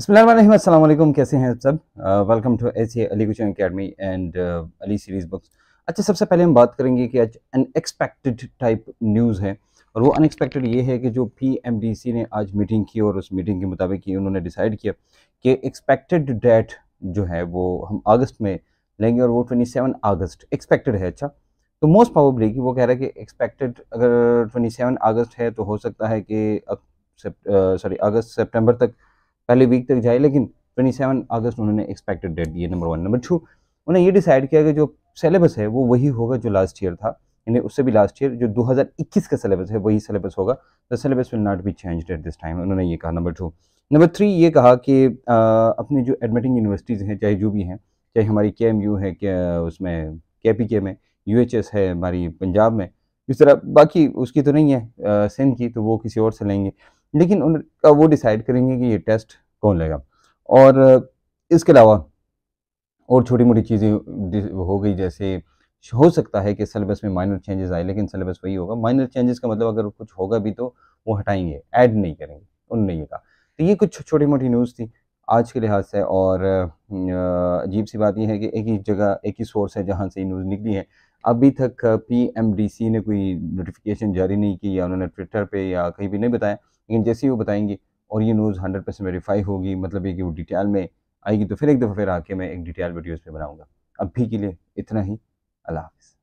बसमिलकुम कैसे हैं सब welcome to A C Ali Kuchan academy and Ali series books अच्छा सबसे पहले हम बात करेंगे कि आज अनएक्सपेक्टेड टाइप न्यूज़ है और वो अनएक्सपेक्टेड ये है कि जो पीएमडीसी ने आज मीटिंग की और उस मीटिंग के मुताबिक ही उन्होंने डिसाइड किया कि एक्सपेक्टेड डेट जो है वो हम अगस्त में लेंगे और वो ट्वेंटी सेवन अगस्त एक्सपेक्टेड है अच्छा तो मोस्ट प्रोबेबली कि वो कह रहे हैं कि एक्सपेक्टेड अगर ट्वेंटी सेवन अगस्त है तो हो सकता है कि सॉरी अगस्त सेप्टेम्बर तक पहले वीक तक जाए लेकिन 27 अगस्त उन्होंने एक्सपेक्टेड डेट दी है नंबर वन नंबर टू उन्हें ये डिसाइड किया कि जो सिलेबस है वो वही होगा जो लास्ट ईयर था यानी उससे भी लास्ट ईयर जो 2021 का सिलेबस है वही सिलेबस होगा the syllabus will not be change at this time उन्होंने ये कहा नंबर टू नंबर थ्री ये कहा कि आ, अपने जो एडमिटिंग यूनिवर्सिटीज़ हैं चाहे जो भी हैं चाहे हमारी के एम यू है उसमें के पी के में यू एच एस है हमारी पंजाब में इस तरह बाकी उसकी तो नहीं है सिंध की तो वो किसी और से लेंगे लेकिन उन वो डिसाइड करेंगे कि ये टेस्ट कौन लेगा और इसके अलावा और छोटी मोटी चीज़ें हो गई जैसे हो सकता है कि सिलेबस में माइनर चेंजेस आए लेकिन सिलेबस वही होगा माइनर चेंजेस का मतलब अगर कुछ होगा भी तो वो हटाएंगे ऐड नहीं करेंगे उन नहीं कहा तो ये कुछ छोटी मोटी न्यूज़ थी आज के लिहाज से और अजीब सी बात यह है कि एक ही जगह एक ही सोर्स है जहाँ से न्यूज़ निकली है अभी तक पीएमडीसी ने कोई नोटिफिकेशन जारी नहीं की या उन्होंने ट्विटर पे या कहीं भी नहीं बताया लेकिन जैसे ही वो बताएंगे और ये न्यूज़ हंड्रेड परसेंट वेरीफाई होगी मतलब ये कि वो डिटेल में आएगी तो फिर एक दफ़ा फिर आके मैं एक डिटेल वीडियो इस पर बनाऊँगा अभी के लिए इतना ही अल्लाह हाफिज़